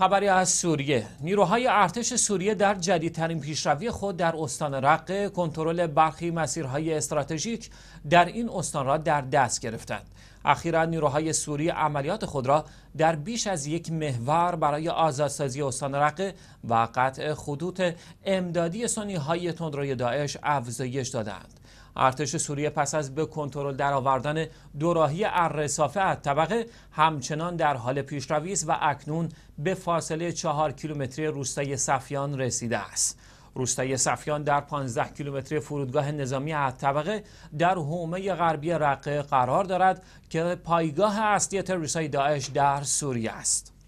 خبری از سوریه نیروهای ارتش سوریه در جدیدترین پیشروی خود در استان رقه کنترل برخی مسیرهای استراتژیک در این استان را در دست گرفتند اخیرا نیروهای سوری عملیات خود را در بیش از یک محور برای آزادسازی استان رقه و قطع خطوط امدادی سنی های تندروی داعش افزایش دادند ارتش سوریه پس از به کنترل درآوردن دوراهی رسافه از طبقه همچنان در حال پیشروی است و اکنون به فاصله چهار کیلومتری روستای صفیان رسیده است روستای صفیان در 15 کیلومتری فرودگاه نظامی هفت طبقه در حومه غربی رقه قرار دارد که پایگاه اصلی تروریست‌های داعش در سوریه است.